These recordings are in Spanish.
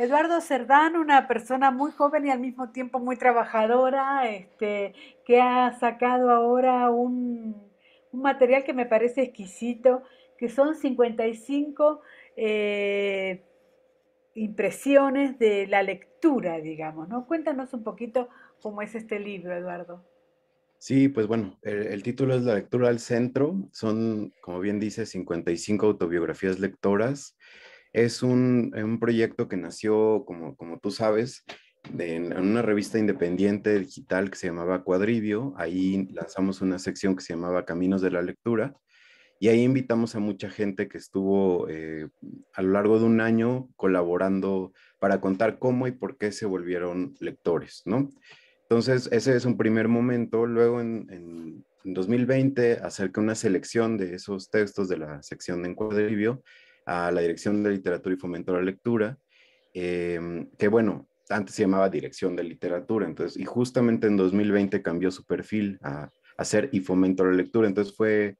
Eduardo Cerdán, una persona muy joven y al mismo tiempo muy trabajadora, este, que ha sacado ahora un, material que me parece exquisito, que son 55 eh, impresiones de la lectura, digamos, ¿no? Cuéntanos un poquito cómo es este libro, Eduardo. Sí, pues bueno, el, título es La lectura al centro. Son, como bien dice, 55 autobiografías lectoras es un, proyecto que nació, como, tú sabes, en una revista independiente digital que se llamaba Cuadrivio. Ahí lanzamos una sección que se llamaba Caminos de la Lectura. Y ahí invitamos a mucha gente que estuvo eh, a lo largo de un año colaborando para contar cómo y por qué se volvieron lectores, ¿no? Entonces, ese es un primer momento. Luego, en, en 2020, acerca una selección de esos textos de la sección de Cuadribio a la Dirección de Literatura y Fomento a la Lectura, em, que bueno, antes se llamaba Dirección de Literatura, entonces, y justamente en 2020 cambió su perfil a, hacer y fomento a la lectura, entonces fue,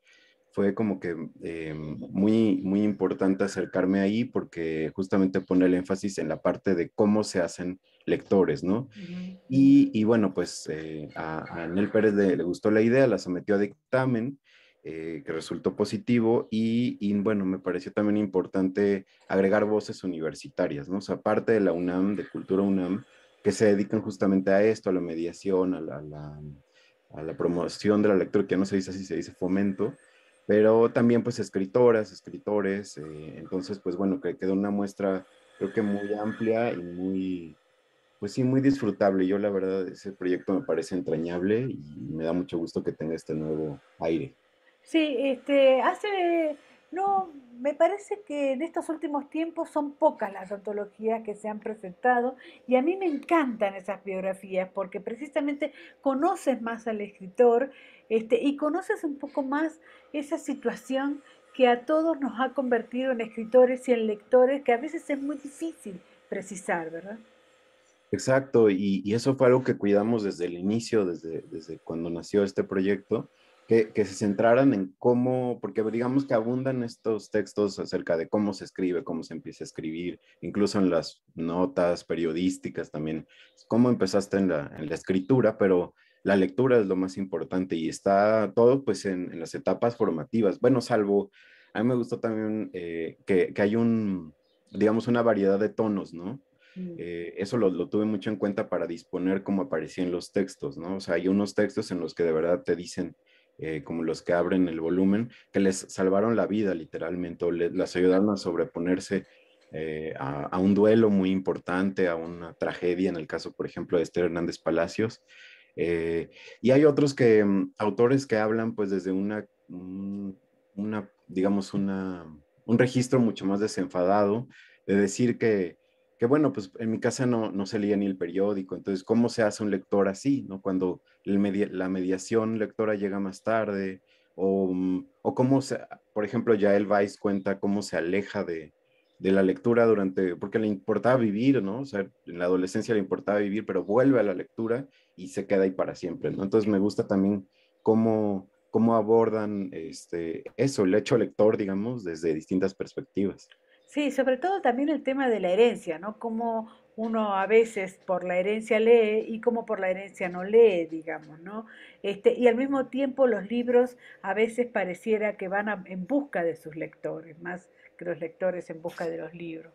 fue como que em, muy, muy importante acercarme ahí porque justamente pone el énfasis en la parte de cómo se hacen lectores, ¿no? y, y, bueno, pues eh, a, Anel Pérez le gustó la idea, la sometió a dictamen eh, que resultó positivo y, bueno, me pareció también importante agregar voces universitarias, ¿no? sea, aparte de la UNAM, de Cultura UNAM, que se dedican justamente a esto, a la mediación, a la, promoción de la lectura, que no se dice así, se dice fomento, pero también pues escritoras, escritores, eh, entonces pues bueno, que quedó una muestra creo que muy amplia y muy, pues sí, muy disfrutable. Yo la verdad, ese proyecto me parece entrañable y me da mucho gusto que tenga este nuevo aire. Sí, este, hace, no, me parece que en estos últimos tiempos son pocas las antologías que se han presentado y a mí me encantan esas biografías porque precisamente conoces más al escritor este, y conoces un poco más esa situación que a todos nos ha convertido en escritores y en lectores que a veces es muy difícil precisar, ¿verdad? Exacto, y, eso fue algo que cuidamos desde el inicio, desde cuando nació este proyecto que, se centraran en cómo, porque digamos que abundan estos textos acerca de cómo se escribe, cómo se empieza a escribir, incluso en las notas periodísticas también, cómo empezaste en la, escritura, pero la lectura es lo más importante y está todo pues en, las etapas formativas. Bueno, salvo, a mí me gustó también eh, que, que, hay un, digamos, una variedad de tonos, ¿no? Mm. Eh, eso lo, lo, tuve mucho en cuenta para disponer cómo aparecían los textos, ¿no? O sea, hay unos textos en los que de verdad te dicen, eh, como los que abren el volumen, que les salvaron la vida literalmente, o las ayudaron a sobreponerse eh, a, un duelo muy importante, a una tragedia, en el caso, por ejemplo, de Esther Hernández Palacios. Eh, y hay otros que, mm, autores que hablan pues desde una, mm, una digamos, un registro mucho más desenfadado, de decir que que bueno, pues en mi casa no, no se leía ni el periódico, entonces, ¿cómo se hace un lector así, no? Cuando la mediación lectora llega más tarde, o, mm, o, cómo por ejemplo, ya el Vice cuenta cómo se aleja de, de, la lectura durante, porque le importaba vivir, ¿no? O sea, en la adolescencia le importaba vivir, pero vuelve a la lectura y se queda ahí para siempre, ¿no? Entonces me gusta también cómo, cómo abordan este, eso, el hecho lector, digamos, desde distintas perspectivas. Sí, sobre todo también el tema de la herencia, ¿no? Cómo uno a veces por la herencia lee y como por la herencia no lee, digamos, ¿no? Este, y al mismo tiempo los libros a veces pareciera que van en busca de sus lectores, más que los lectores en busca de los libros.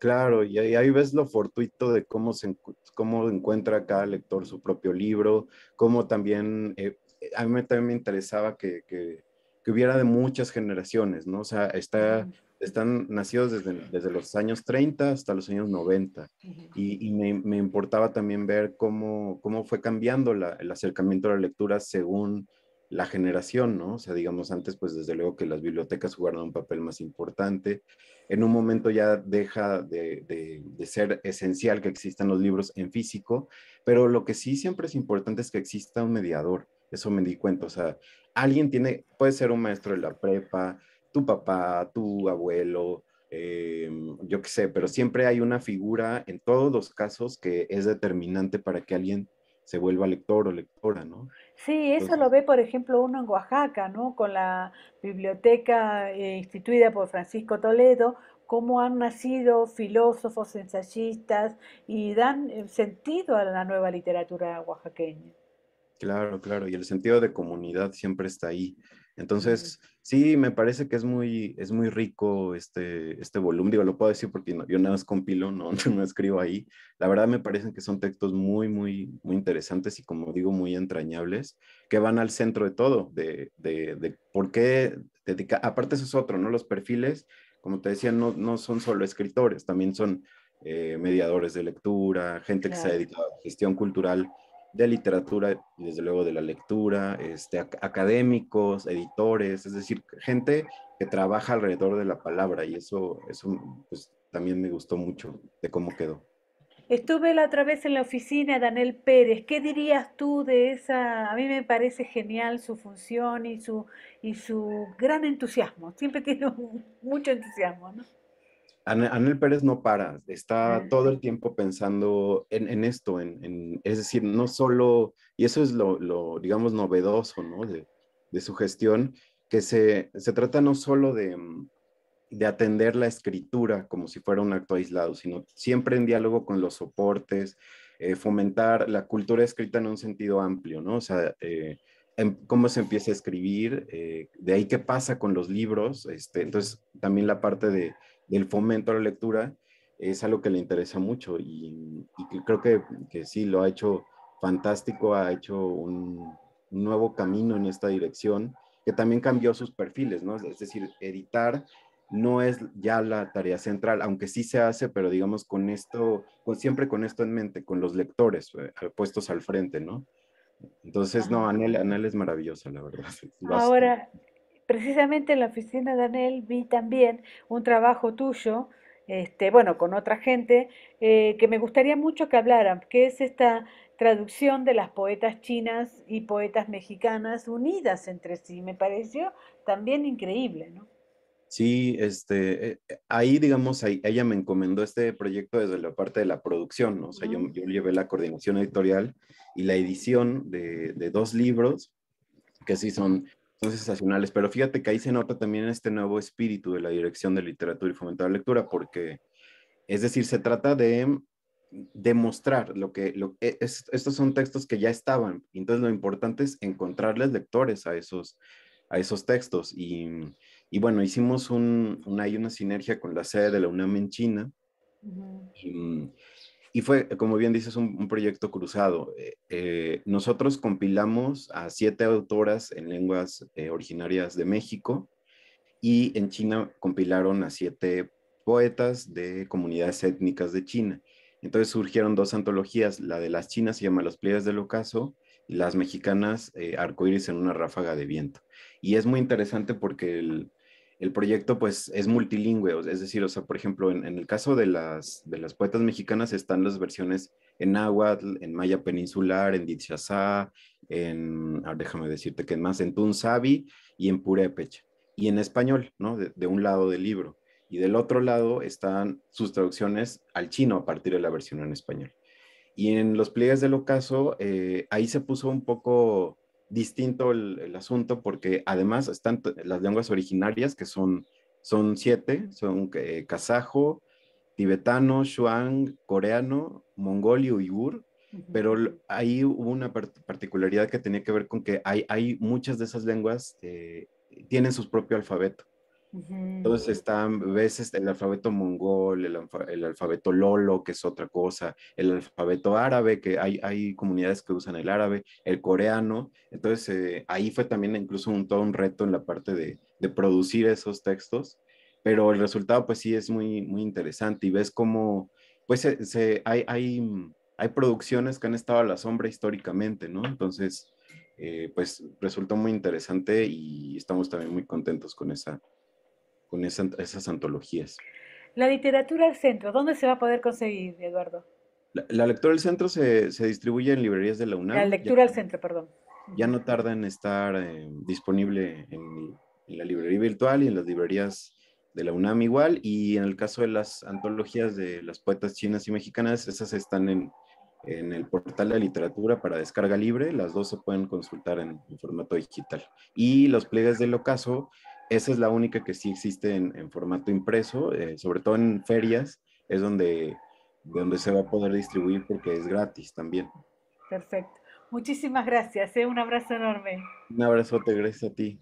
Claro, y ahí, ves lo fortuito de cómo, se, cómo encuentra cada lector su propio libro, cómo también, eh, a mí también me interesaba que que hubiera de muchas generaciones, ¿no? O sea, está, están nacidos desde, los años 30 hasta los años 90. Y, me, importaba también ver cómo, cómo fue cambiando el acercamiento a la lectura según la generación, ¿no? O sea, digamos, antes, pues desde luego que las bibliotecas jugaron un papel más importante. En un momento ya deja de, de, ser esencial que existan los libros en físico, pero lo que sí siempre es importante es que exista un mediador. Eso me di cuenta, o sea, alguien tiene, puede ser un maestro de la prepa, tu papá, tu abuelo, eh, yo qué sé, pero siempre hay una figura en todos los casos que es determinante para que alguien se vuelva lector o lectora, ¿no? Sí, eso lo ve, por ejemplo, uno en Oaxaca, ¿no? Con la biblioteca eh, instituida por Francisco Toledo, cómo han nacido filósofos, ensayistas y dan eh, sentido a la nueva literatura oaxaqueña. Claro, claro, y el sentido de comunidad siempre está ahí. Entonces, sí, me parece que es muy, es muy rico este, este volumen. Digo, lo puedo decir porque no, yo nada más compilo, no, no escribo ahí. La verdad me parecen que son textos muy, muy, muy interesantes y como digo, muy entrañables, que van al centro de todo, de, por qué dedicar, aparte eso es otro, ¿no? Los perfiles, como te decía, no, son solo escritores, también son eh, mediadores de lectura, gente que se ha dedicado a gestión cultural de literatura y desde luego de la lectura, este, académicos, editores, es decir, gente que trabaja alrededor de la palabra y eso, eso pues, también me gustó mucho de cómo quedó. Estuve la otra vez en la oficina, Daniel Pérez. ¿Qué dirías tú de esa? A mí me parece genial su función y su, y su gran entusiasmo. Siempre tiene mucho entusiasmo, ¿no? Anel Pérez no para, está todo el mm. tiempo pensando en, esto, en, es decir, no solo, y eso es lo, digamos, novedoso, ¿no? De, su gestión, que se, trata no solo mm, de, atender la escritura como si fuera un acto aislado, sino siempre en diálogo con los soportes, eh, fomentar la cultura escrita en un sentido amplio, ¿no? O sea, eh, em, cómo se empieza a escribir, eh, de ahí qué pasa con los libros, este, entonces también la parte de el fomento a la lectura es algo que le interesa mucho y, creo que, sí, lo ha hecho fantástico, ha hecho un, nuevo camino en esta dirección, que también cambió sus perfiles, ¿no? Es decir, editar no es ya la tarea central, aunque sí se hace, pero digamos con esto, con, siempre con esto en mente, con los lectores eh, puestos al frente, ¿no? Entonces, no, Anel, Anel es maravillosa, la verdad. Ahora, Precisamente en la oficina de Anel vi también un trabajo tuyo, este, bueno, con otra gente, eh, que me gustaría mucho que hablaran, que es esta traducción de las poetas chinas y poetas mexicanas unidas entre sí. Me pareció también increíble, ¿no? Sí, este, eh, ahí digamos, ella me encomendó este proyecto desde la parte de la producción, ¿no? o sea, yo, llevé la coordinación editorial y la edición de, de dos libros, que sí son son sensacionales, pero fíjate que ahí se nota también este nuevo espíritu de la dirección de literatura y fomentar la lectura, porque, es decir, se trata de demostrar lo que lo, e, estos son textos que ya estaban, entonces lo importante es encontrarles lectores a esos, a esos textos. Y, bueno, hicimos un, una, una sinergia con la sede de la UNAM en China. y, y fue, como bien dices, un, proyecto cruzado. Eh, eh, nosotros compilamos a siete autoras en lenguas eh, originarias de México y en China compilaron a siete poetas de comunidades étnicas de China. Entonces surgieron dos antologías, la de las chinas se llama Los pliegues del ocaso y las mexicanas Arcoíris en una ráfaga de viento. Y es muy interesante porque el, el proyecto pues es multilingüe, es decir, o sea, por ejemplo, en, el caso de las, de las poetas mexicanas están las versiones en náhuatl, en maya peninsular, en dichasá, en, ah, déjame decirte que más, en tunzabi y en purépecha, y en español, ¿no? De, un lado del libro, y del otro lado están sus traducciones al chino a partir de la versión en español. Y en los pliegues del ocaso, eh, ahí se puso un poco distinto el, asunto porque además están las lenguas originarias que son, son siete, son eh, kazajo, tibetano, shuang, coreano, mongol y uigur, pero ahí hubo una particularidad que tenía que ver con que hay, hay muchas de esas lenguas eh, tienen su propio alfabeto. Entonces están, ves este, el alfabeto mongol, el, el, alfabeto lolo, que es otra cosa, el alfabeto árabe, que hay, hay comunidades que usan el árabe, el coreano. Entonces eh, ahí fue también incluso un, todo un reto en la parte de, de producir esos textos, pero el resultado pues sí es muy, muy interesante y ves cómo pues hay, hay, mm, hay, producciones que han estado a la sombra históricamente, ¿no? Entonces, eh, pues resultó muy interesante y estamos también muy contentos con esa, con esas antologías. La literatura al centro, ¿dónde se va a poder conseguir, Eduardo? La, lectura al centro se, distribuye en librerías de la UNAM. La lectura al centro, perdón. Ya no tarda en estar eh, disponible en, la librería virtual y en las librerías de la UNAM igual. Y en el caso de las antologías de las poetas chinas y mexicanas, esas están en, el portal de literatura para descarga libre. Las dos se pueden consultar en, formato digital. Y los pliegues del ocaso esa es la única que sí existe en, formato impreso, eh, sobre todo en ferias, es donde, donde se va a poder distribuir porque es gratis también. Perfecto. Muchísimas gracias, ¿eh? un abrazo enorme. Un abrazote, gracias a ti.